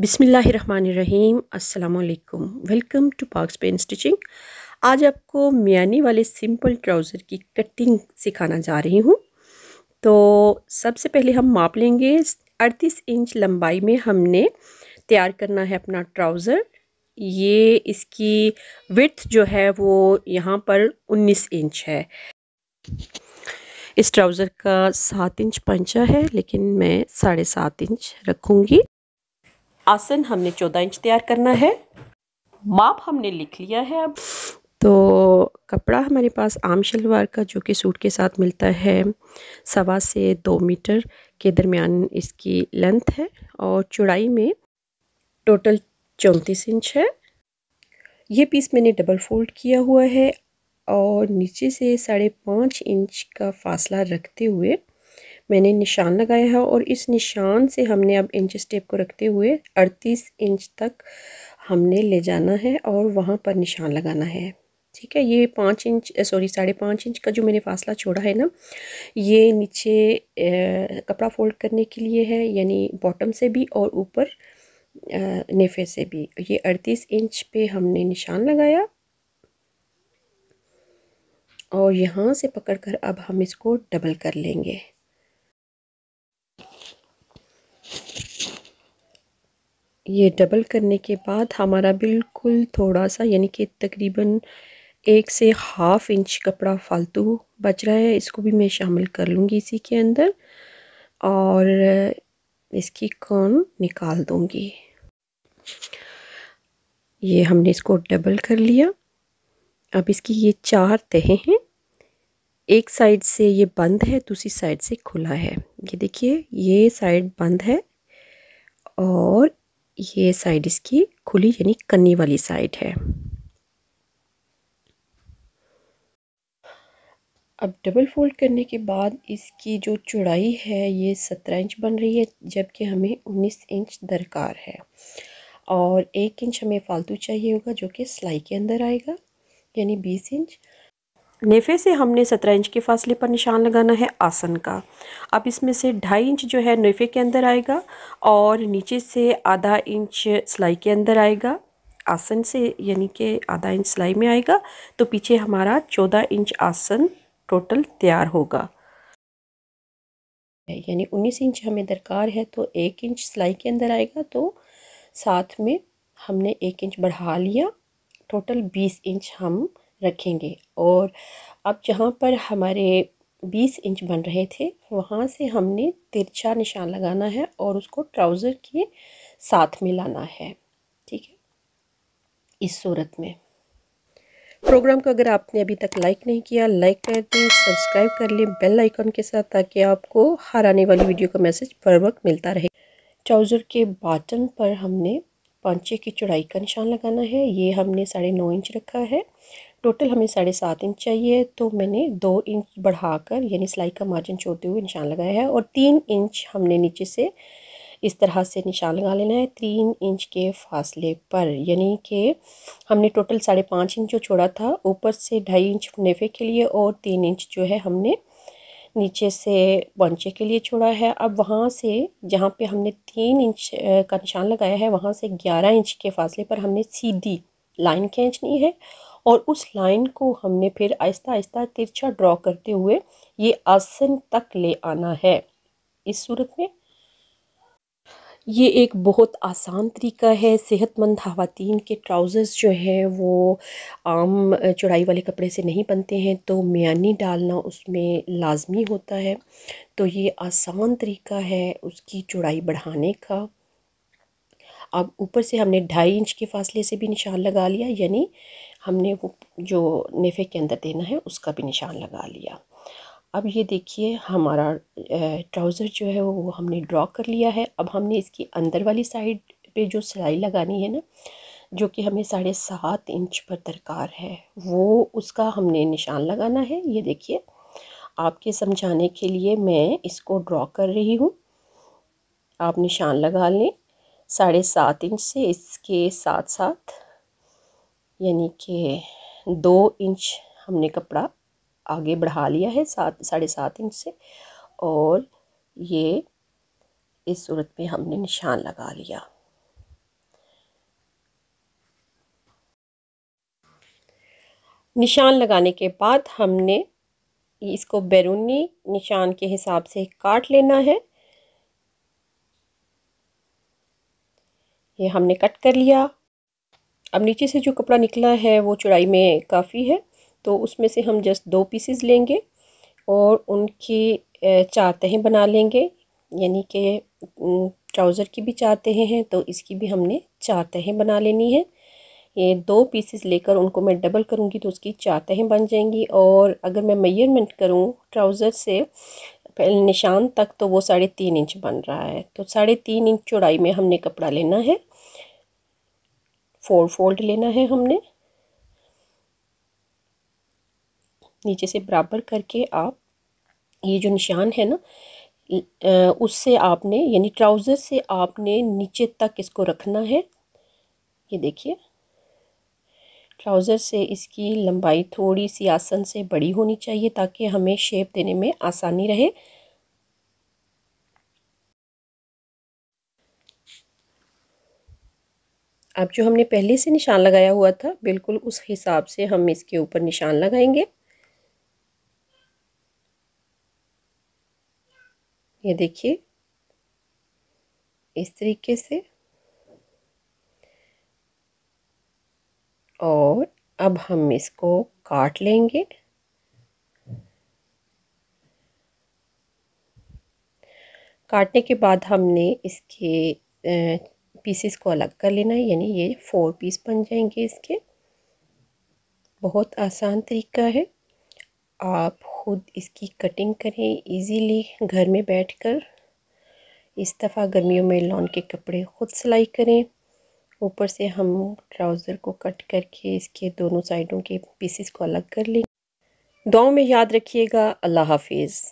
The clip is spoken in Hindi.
बिसमीम् अल्लाम welcome to Pak pen stitching आज आपको मियानी वाले सिंपल ट्राउज़र की कटिंग सिखाना जा रही हूँ तो सबसे पहले हम माप लेंगे अड़तीस इंच लंबाई में हमने तैयार करना है अपना ट्राउज़र ये इसकी विथ जो है वो यहाँ पर 19 इंच है इस ट्राउज़र का सात इंच पंचा है लेकिन मैं साढ़े सात इंच रखूँगी आसन हमने चौदह इंच तैयार करना है माप हमने लिख लिया है अब तो कपड़ा हमारे पास आम शलवार का जो कि सूट के साथ मिलता है सवा से दो मीटर के दरमियान इसकी लेंथ है और चौड़ाई में टोटल चौंतीस इंच है ये पीस मैंने डबल फोल्ड किया हुआ है और नीचे से साढ़े पाँच इंच का फासला रखते हुए मैंने निशान लगाया है और इस निशान से हमने अब इंच स्टेप को रखते हुए 38 इंच तक हमने ले जाना है और वहाँ पर निशान लगाना है ठीक है ये पाँच इंच सॉरी साढ़े पाँच इंच का जो मैंने फासला छोड़ा है ना ये नीचे ए, कपड़ा फोल्ड करने के लिए है यानी बॉटम से भी और ऊपर नेफे से भी ये अड़तीस इंच पे हमने निशान लगाया और यहाँ से पकड़कर अब हम इसको डबल कर लेंगे ये डबल करने के बाद हमारा बिल्कुल थोड़ा सा यानी कि तकरीबन एक से हाफ़ इंच कपड़ा फालतू बच रहा है इसको भी मैं शामिल कर लूँगी इसी के अंदर और इसकी कॉन निकाल दूँगी ये हमने इसको डबल कर लिया अब इसकी ये चार तहें हैं एक साइड से ये बंद है दूसरी साइड से खुला है ये देखिए ये साइड बंद है और ये साइड इसकी खुली यानी कन्नी वाली साइड है अब डबल फोल्ड करने के बाद इसकी जो चौड़ाई है ये सत्रह इंच बन रही है जबकि हमें उन्नीस इंच दरकार है और एक इंच हमें फालतू चाहिए होगा जो कि सिलाई के अंदर आएगा यानी बीस इंच नेफे से हमने सत्रह इंच के फासले पर निशान लगाना है आसन का अब इसमें से ढाई इंच जो है नेफे के अंदर आएगा और नीचे से आधा इंच सिलाई के अंदर आएगा आसन से यानी कि आधा इंच सिलाई में आएगा तो पीछे हमारा चौदह इंच आसन टोटल तैयार होगा यानी उन्नीस इंच हमें दरकार है तो एक इंच सिलाई के अंदर आएगा तो साथ में हमने एक इंच बढ़ा लिया टोटल बीस इंच हम रखेंगे और अब जहाँ पर हमारे 20 इंच बन रहे थे वहाँ से हमने तिरछा निशान लगाना है और उसको ट्राउज़र के साथ में लाना है ठीक है इस सूरत में प्रोग्राम को अगर आपने अभी तक लाइक नहीं किया लाइक कर दें सब्सक्राइब कर लें बेल आइकन के साथ ताकि आपको हर आने वाली वीडियो का मैसेज पर वक्त मिलता रहे ट्राउज़र के बाटन पर हमने पांचे की चौड़ाई का निशान लगाना है ये हमने साढ़े नौ इंच रखा है टोटल हमें साढ़े सात इंच चाहिए तो मैंने दो इंच बढ़ाकर यानी सिलाई का मार्जिन छोड़ते हुए निशान लगाया है और तीन इंच हमने नीचे से इस तरह से निशान लगा लेना है तीन इंच के फासले पर यानी कि हमने टोटल साढ़े पाँच इंच जो छोड़ा था ऊपर से ढाई इंच नेफे के लिए और तीन इंच जो है हमने नीचे से बंचे के लिए छोड़ा है अब वहाँ से जहाँ पे हमने तीन इंच का निशान लगाया है वहाँ से ग्यारह इंच के फासले पर हमने सीधी लाइन खींचनी है और उस लाइन को हमने फिर आहिस्ता आहिस्ता तिरछा ड्रॉ करते हुए ये आसन तक ले आना है इस सूरत में ये एक बहुत आसान तरीका है सेहतमंद खातन के ट्राउज़र्स जो हैं वो आम चौड़ाई वाले कपड़े से नहीं बनते हैं तो मियानी डालना उसमें लाजमी होता है तो ये आसान तरीका है उसकी चौड़ाई बढ़ाने का अब ऊपर से हमने ढाई इंच के फासले से भी निशान लगा लिया यानी हमने वो जो नेफे के अंदर देना है उसका भी निशान लगा लिया अब ये देखिए हमारा ट्राउज़र जो है वो हमने ड्रॉ कर लिया है अब हमने इसकी अंदर वाली साइड पे जो सिलाई लगानी है ना जो कि हमें साढ़े सात इंच पर दरकार है वो उसका हमने निशान लगाना है ये देखिए आपके समझाने के लिए मैं इसको ड्रॉ कर रही हूँ आप निशान लगा लें साढ़े सात इंच से इसके साथ साथ यानी कि दो इंच हमने कपड़ा आगे बढ़ा लिया है सात साढ़े सात इंच से और ये इस सूरत में हमने निशान लगा लिया निशान लगाने के बाद हमने इसको बैरूनी निशान के हिसाब से काट लेना है ये हमने कट कर लिया अब नीचे से जो कपड़ा निकला है वो चौड़ाई में काफ़ी है तो उसमें से हम जस्ट दो पीसेस लेंगे और उनकी चार तहें बना लेंगे यानी कि ट्राउज़र की भी चार तहें हैं तो इसकी भी हमने चार तहें बना लेनी है ये दो पीसेस लेकर उनको मैं डबल करूँगी तो उसकी चार तहें बन जाएंगी और अगर मैं मेयरमेंट करूँ ट्राउज़र से पहले निशान तक तो वो साढ़े तीन इंच बन रहा है तो साढ़े तीन इंच चौड़ाई में हमने कपड़ा लेना है फोर फोल्ड लेना है हमने नीचे से बराबर करके आप ये जो निशान है ना उससे आपने यानी ट्राउज़र से आपने नीचे तक इसको रखना है ये देखिए ट्राउज़र से इसकी लंबाई थोड़ी सी आसन से बड़ी होनी चाहिए ताकि हमें शेप देने में आसानी रहे अब जो हमने पहले से निशान लगाया हुआ था बिल्कुल उस हिसाब से हम इसके ऊपर निशान लगाएंगे ये देखिए इस तरीके से और अब हम इसको काट लेंगे काटने के बाद हमने इसके पीसेस को अलग कर लेना है यानी ये फोर पीस बन जाएंगे इसके बहुत आसान तरीका है आप ख़ुद इसकी कटिंग करें इजीली घर में बैठकर इस दफ़ा गर्मियों में लॉन के कपड़े ख़ुद सिलाई करें ऊपर से हम ट्राउज़र को कट करके इसके दोनों साइडों के पीसेस को अलग कर लें दुआओं में याद रखिएगा अल्लाह हाफिज़